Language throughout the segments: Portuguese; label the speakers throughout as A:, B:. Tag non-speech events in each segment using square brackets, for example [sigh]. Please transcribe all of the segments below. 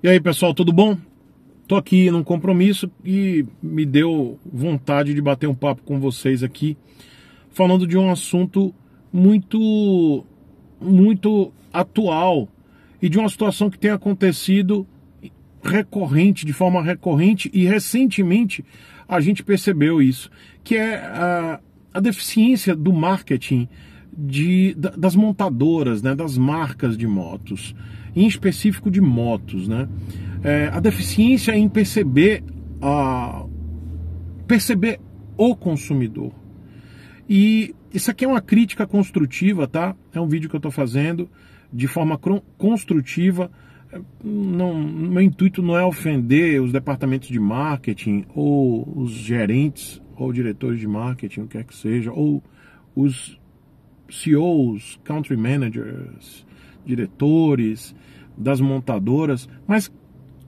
A: E aí, pessoal, tudo bom? Tô aqui num compromisso e me deu vontade de bater um papo com vocês aqui, falando de um assunto muito muito atual e de uma situação que tem acontecido recorrente, de forma recorrente e recentemente a gente percebeu isso, que é a, a deficiência do marketing de, das montadoras, né, das marcas de motos, em específico de motos. Né? É, a deficiência em perceber, a, perceber o consumidor. E isso aqui é uma crítica construtiva, tá? É um vídeo que eu estou fazendo de forma construtiva. Não, meu intuito não é ofender os departamentos de marketing ou os gerentes ou diretores de marketing, o que é que seja, ou os CEOs, country managers, diretores das montadoras, mas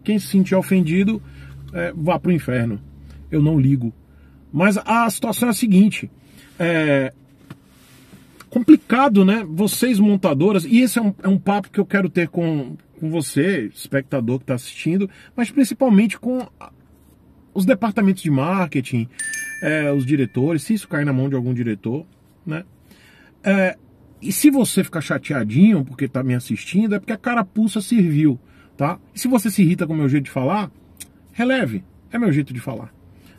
A: quem se sentir ofendido, é, vá para o inferno. Eu não ligo. Mas a situação é a seguinte: é complicado, né? Vocês montadoras, e esse é um, é um papo que eu quero ter com, com você, espectador que está assistindo, mas principalmente com os departamentos de marketing, é, os diretores, se isso cair na mão de algum diretor, né? É, e se você ficar chateadinho porque tá me assistindo, é porque a carapuça serviu, tá? E se você se irrita com o meu jeito de falar, releve, é meu jeito de falar,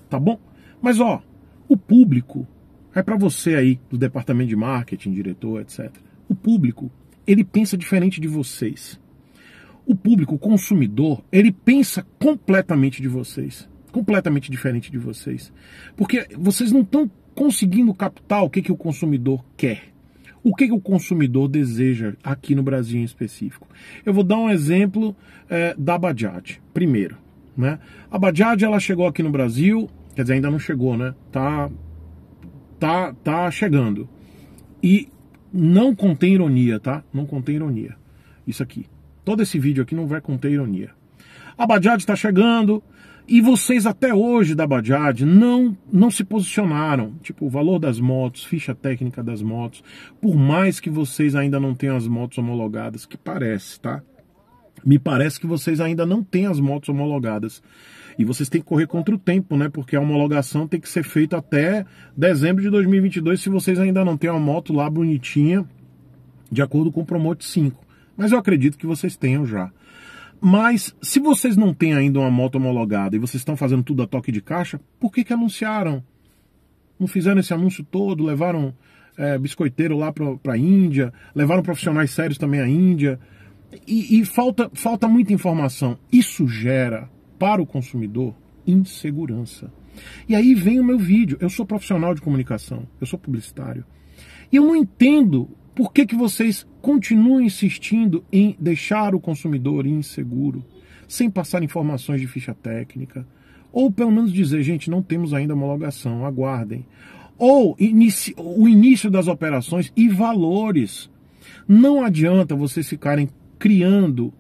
A: tá bom? Mas ó, o público é para você aí do departamento de marketing, diretor, etc. O público, ele pensa diferente de vocês. O público, o consumidor, ele pensa completamente de vocês, completamente diferente de vocês. Porque vocês não estão conseguindo captar o que, que o consumidor quer. O que, que o consumidor deseja aqui no Brasil em específico? Eu vou dar um exemplo é, da Bajaj, primeiro. Né? A Bajaj ela chegou aqui no Brasil, quer dizer, ainda não chegou, né? Tá, tá, tá chegando. E não contém ironia, tá? Não contém ironia. Isso aqui. Todo esse vídeo aqui não vai conter ironia. A Bajaj está chegando, e vocês até hoje da Bajaj não, não se posicionaram. Tipo, o valor das motos, ficha técnica das motos. Por mais que vocês ainda não tenham as motos homologadas, que parece, tá? Me parece que vocês ainda não têm as motos homologadas. E vocês têm que correr contra o tempo, né? Porque a homologação tem que ser feita até dezembro de 2022, se vocês ainda não têm uma moto lá bonitinha, de acordo com o Promote 5. Mas eu acredito que vocês tenham já. Mas se vocês não têm ainda uma moto homologada e vocês estão fazendo tudo a toque de caixa, por que, que anunciaram? Não fizeram esse anúncio todo, levaram é, biscoiteiro lá para a Índia, levaram profissionais sérios também à Índia. E, e falta, falta muita informação. Isso gera para o consumidor insegurança. E aí vem o meu vídeo. Eu sou profissional de comunicação, eu sou publicitário. E eu não entendo por que, que vocês continuam insistindo em deixar o consumidor inseguro, sem passar informações de ficha técnica? Ou pelo menos dizer, gente, não temos ainda homologação, aguardem. Ou o início das operações e valores. Não adianta vocês ficarem criando.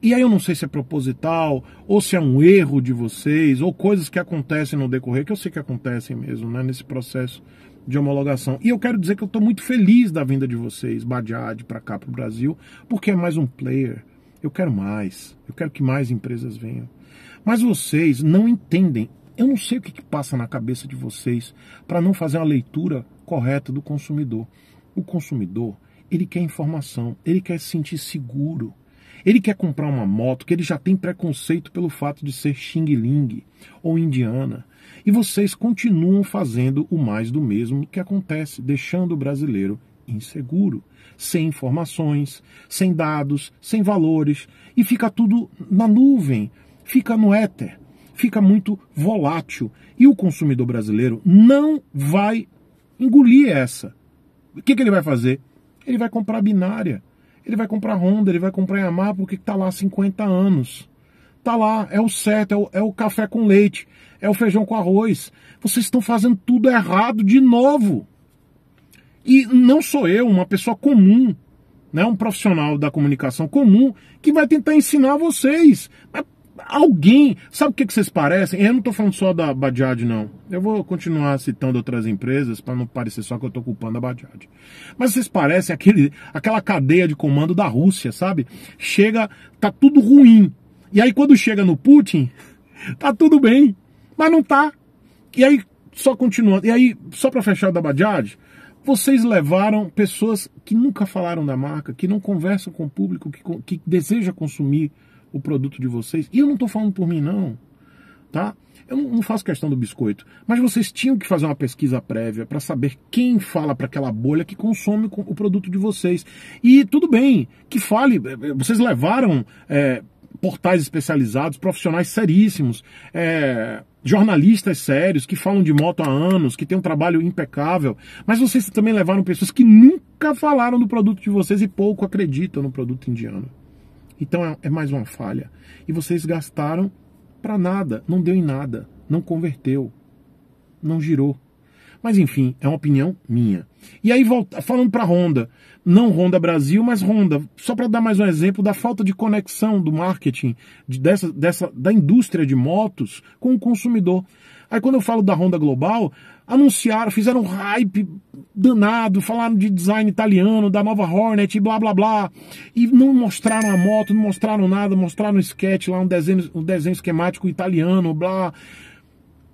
A: E aí eu não sei se é proposital, ou se é um erro de vocês, ou coisas que acontecem no decorrer, que eu sei que acontecem mesmo, né, nesse processo de homologação. E eu quero dizer que eu estou muito feliz da vinda de vocês, Badiad, para cá, para o Brasil, porque é mais um player. Eu quero mais. Eu quero que mais empresas venham. Mas vocês não entendem. Eu não sei o que, que passa na cabeça de vocês para não fazer uma leitura correta do consumidor. O consumidor, ele quer informação, ele quer se sentir seguro. Ele quer comprar uma moto que ele já tem preconceito pelo fato de ser Xing Ling ou indiana. E vocês continuam fazendo o mais do mesmo que acontece, deixando o brasileiro inseguro, sem informações, sem dados, sem valores, e fica tudo na nuvem, fica no éter, fica muito volátil. E o consumidor brasileiro não vai engolir essa. O que, que ele vai fazer? Ele vai comprar binária. Ele vai comprar Honda, ele vai comprar Yamaha porque está lá há 50 anos. Está lá, é o certo, é o, é o café com leite, é o feijão com arroz. Vocês estão fazendo tudo errado de novo. E não sou eu, uma pessoa comum, né, um profissional da comunicação comum, que vai tentar ensinar vocês. Mas alguém. Sabe o que, que vocês parecem? Eu não estou falando só da Bajaj, não. Eu vou continuar citando outras empresas para não parecer só que eu estou culpando a Bajaj. Mas vocês parecem aquele, aquela cadeia de comando da Rússia, sabe? Chega, tá tudo ruim. E aí quando chega no Putin, [laughs] tá tudo bem. Mas não tá. E aí, só continuando. E aí, só para fechar da Bajaj, vocês levaram pessoas que nunca falaram da marca, que não conversam com o público, que, que deseja consumir o produto de vocês. E eu não estou falando por mim, não. Tá? Eu não faço questão do biscoito, mas vocês tinham que fazer uma pesquisa prévia para saber quem fala para aquela bolha que consome o produto de vocês. E tudo bem, que fale, é, é, vocês levaram é, portais especializados, profissionais seríssimos, é, jornalistas sérios que falam de moto há anos, que têm um trabalho impecável, mas vocês também levaram pessoas que nunca falaram do produto de vocês e pouco acreditam no produto indiano. Então é, é mais uma falha. E vocês gastaram para nada, não deu em nada, não converteu, não girou. Mas enfim, é uma opinião minha. E aí, volta, falando para Honda, não Honda Brasil, mas Honda, só para dar mais um exemplo da falta de conexão do marketing de, dessa, dessa, da indústria de motos com o consumidor. Aí quando eu falo da Honda Global, anunciaram, fizeram um hype danado, falaram de design italiano, da nova Hornet blá blá blá. E não mostraram a moto, não mostraram nada, mostraram um sketch lá, um desenho, um desenho esquemático italiano, blá.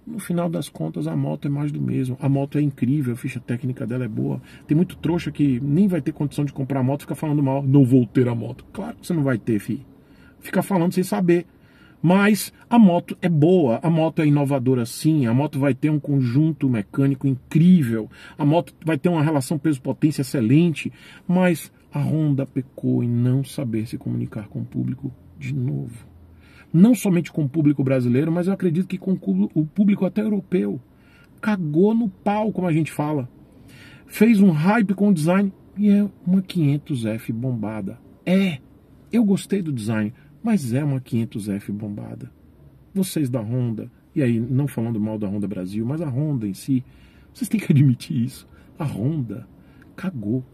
A: No final das contas, a moto é mais do mesmo. A moto é incrível, a ficha técnica dela é boa. Tem muito trouxa que nem vai ter condição de comprar a moto, fica falando mal. Não vou ter a moto. Claro que você não vai ter, fi. Fica falando sem saber. Mas a moto é boa, a moto é inovadora sim, a moto vai ter um conjunto mecânico incrível, a moto vai ter uma relação peso-potência excelente, mas a Honda pecou em não saber se comunicar com o público de novo. Não somente com o público brasileiro, mas eu acredito que com o público até europeu. Cagou no pau, como a gente fala. Fez um hype com o design e é uma 500F bombada. É, eu gostei do design mas é uma 500F bombada. Vocês da Honda, e aí não falando mal da Honda Brasil, mas a Honda em si, vocês têm que admitir isso. A Honda cagou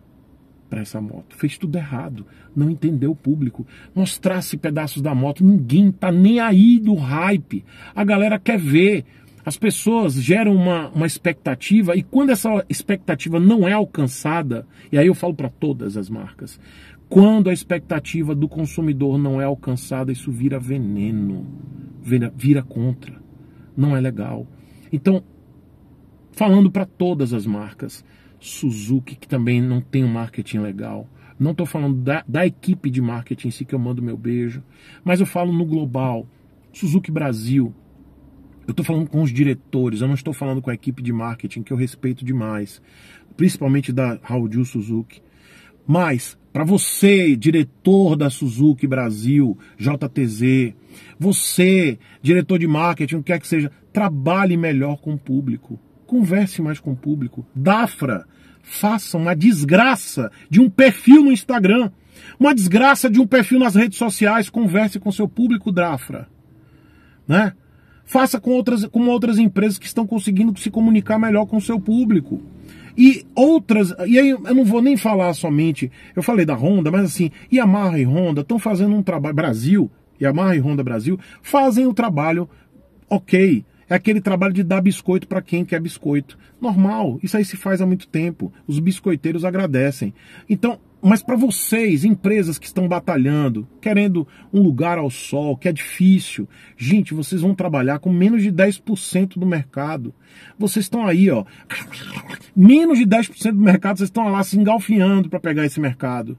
A: para essa moto, fez tudo errado, não entendeu o público, mostrasse pedaços da moto, ninguém tá nem aí do hype. A galera quer ver, as pessoas geram uma, uma expectativa e quando essa expectativa não é alcançada, e aí eu falo para todas as marcas, quando a expectativa do consumidor não é alcançada, isso vira veneno, vira, vira contra. Não é legal. Então, falando para todas as marcas, Suzuki, que também não tem um marketing legal. Não estou falando da, da equipe de marketing em si que eu mando meu beijo, mas eu falo no global. Suzuki Brasil, eu estou falando com os diretores, eu não estou falando com a equipe de marketing, que eu respeito demais, principalmente da Raul Suzuki. Mas para você, diretor da Suzuki Brasil, JTZ, você, diretor de marketing, o que quer que seja, trabalhe melhor com o público. Converse mais com o público. Dafra, faça uma desgraça de um perfil no Instagram. Uma desgraça de um perfil nas redes sociais. Converse com seu público, Dafra. Né? Faça com outras, com outras empresas que estão conseguindo se comunicar melhor com o seu público. E outras, e aí eu não vou nem falar somente, eu falei da Honda, mas assim, Yamaha e Honda estão fazendo um trabalho, Brasil, Yamaha e Honda Brasil, fazem o trabalho ok, é aquele trabalho de dar biscoito para quem quer biscoito. Normal, isso aí se faz há muito tempo. Os biscoiteiros agradecem. Então, mas para vocês, empresas que estão batalhando, querendo um lugar ao sol, que é difícil, gente, vocês vão trabalhar com menos de 10% do mercado. Vocês estão aí, ó, menos de 10% do mercado, vocês estão lá se engalfinhando para pegar esse mercado.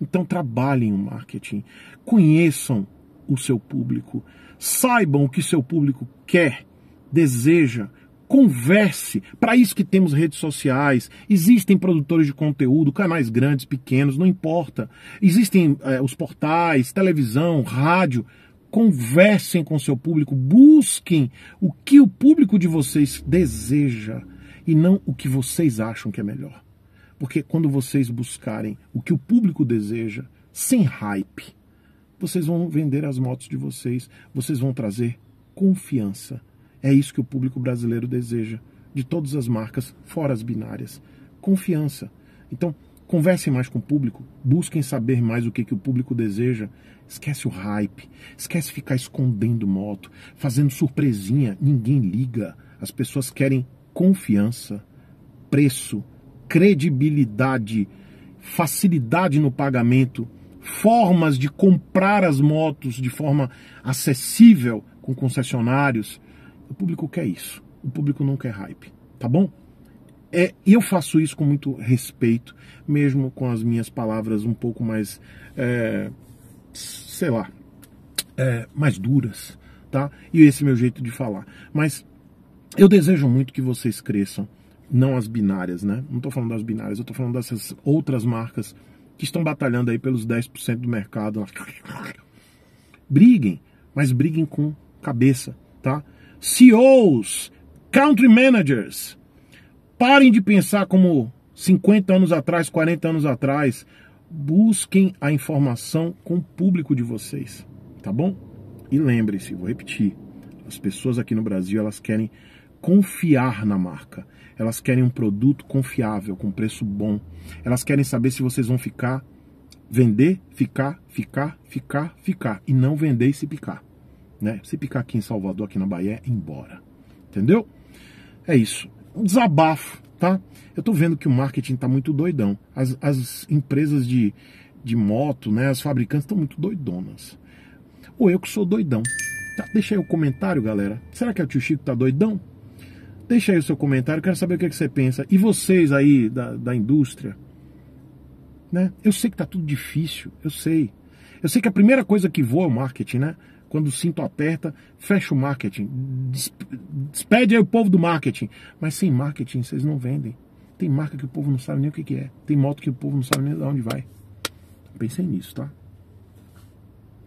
A: Então trabalhem o marketing, conheçam o seu público, saibam o que seu público quer, deseja, Converse. Para isso que temos redes sociais. Existem produtores de conteúdo, canais grandes, pequenos, não importa. Existem é, os portais, televisão, rádio. Conversem com seu público, busquem o que o público de vocês deseja e não o que vocês acham que é melhor. Porque quando vocês buscarem o que o público deseja, sem hype, vocês vão vender as motos de vocês, vocês vão trazer confiança é isso que o público brasileiro deseja, de todas as marcas, fora as binárias. Confiança. Então, conversem mais com o público, busquem saber mais o que, que o público deseja. Esquece o hype, esquece ficar escondendo moto, fazendo surpresinha, ninguém liga. As pessoas querem confiança, preço, credibilidade, facilidade no pagamento, formas de comprar as motos de forma acessível com concessionários o público quer isso. O público não quer hype, tá bom? É, eu faço isso com muito respeito, mesmo com as minhas palavras um pouco mais, é, sei lá, é, mais duras, tá? E esse é meu jeito de falar. Mas eu desejo muito que vocês cresçam, não as binárias, né? Não estou falando das binárias, eu estou falando dessas outras marcas que estão batalhando aí pelos 10% do mercado. Briguem, mas briguem com cabeça, tá? CEOs, country managers, parem de pensar como 50 anos atrás, 40 anos atrás. Busquem a informação com o público de vocês, tá bom? E lembre-se, vou repetir, as pessoas aqui no Brasil, elas querem confiar na marca. Elas querem um produto confiável, com preço bom. Elas querem saber se vocês vão ficar, vender, ficar, ficar, ficar, ficar e não vender e se picar né? Se picar aqui em Salvador, aqui na Bahia, é embora. Entendeu? É isso. um Desabafo, tá? Eu tô vendo que o marketing tá muito doidão. As, as empresas de, de moto, né? As fabricantes estão muito doidonas. Ou eu que sou doidão. Tá? Deixa aí o um comentário, galera. Será que é o tio Chico tá doidão? Deixa aí o seu comentário, quero saber o que, é que você pensa. E vocês aí da, da indústria, né? Eu sei que tá tudo difícil, eu sei. Eu sei que a primeira coisa que voa é o marketing, né? Quando o cinto aperta, fecha o marketing. Despede aí o povo do marketing. Mas sem marketing, vocês não vendem. Tem marca que o povo não sabe nem o que, é. Tem moto que o povo não sabe nem de onde vai. Pensem nisso, tá?